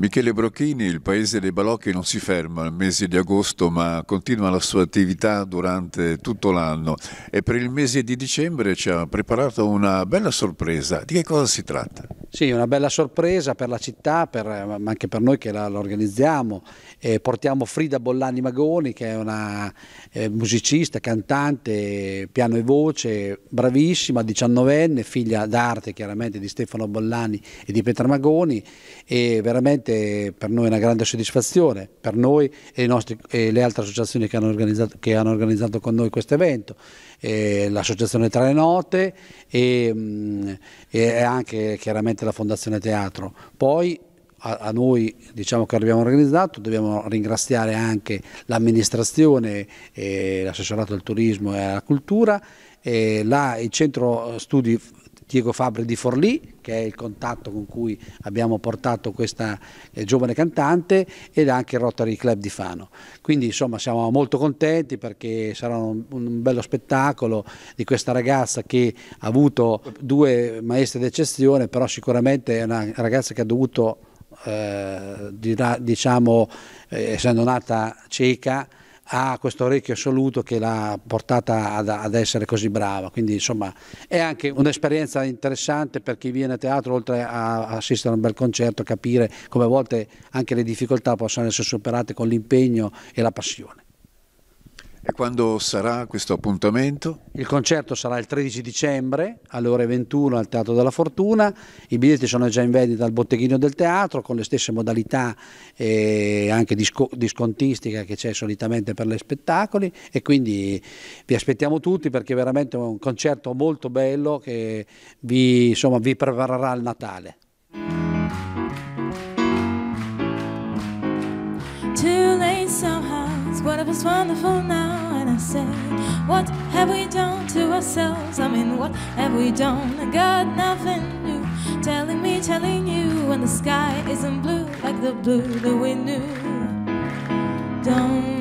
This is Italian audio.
Michele Brocchini, il paese dei balocchi non si ferma al mese di agosto ma continua la sua attività durante tutto l'anno e per il mese di dicembre ci ha preparato una bella sorpresa. Di che cosa si tratta? Sì, una bella sorpresa per la città, per, ma anche per noi che la, la organizziamo. Eh, portiamo Frida Bollani Magoni che è una eh, musicista, cantante, piano e voce, bravissima, diciannovenne, figlia d'arte chiaramente di Stefano Bollani e di Petra Magoni e veramente per noi è una grande soddisfazione, per noi e, nostri, e le altre associazioni che hanno organizzato, che hanno organizzato con noi questo evento, eh, l'associazione le Note e, mh, mm, e anche chiaramente ovviamente la Fondazione Teatro. Poi a, noi diciamo, che l'abbiamo organizzato, dobbiamo ringraziare anche l'amministrazione, l'assessorato al turismo e alla cultura, e là, il centro studi Diego Fabri di Forlì, che è il contatto con cui abbiamo portato questa eh, giovane cantante, ed anche il Rotary Club di Fano. Quindi insomma siamo molto contenti perché sarà un, un bello spettacolo di questa ragazza che ha avuto due maestre d'eccezione, però sicuramente è una ragazza che ha dovuto, eh, diciamo, eh, essendo nata cieca, ha questo orecchio assoluto che l'ha portata ad, ad, essere così brava, quindi insomma è anche un'esperienza interessante per chi viene a teatro oltre a assistere a un bel concerto, capire come a volte anche le difficoltà possono essere superate con l'impegno e la passione. E quando sarà questo appuntamento? Il concerto sarà il 13 dicembre alle ore 21 al Teatro della Fortuna, i biglietti sono già in vendita al botteghino del teatro con le stesse modalità eh, anche di, sc di, scontistica che c'è solitamente per gli spettacoli e quindi vi aspettiamo tutti perché è veramente un concerto molto bello che vi, insomma, vi preparerà il Natale. too late somehow. It's what if wonderful now? And I say, What have we done to ourselves? I mean, what have we done? I got nothing new. Telling me, telling you, when the sky isn't blue like the blue that we knew. Don't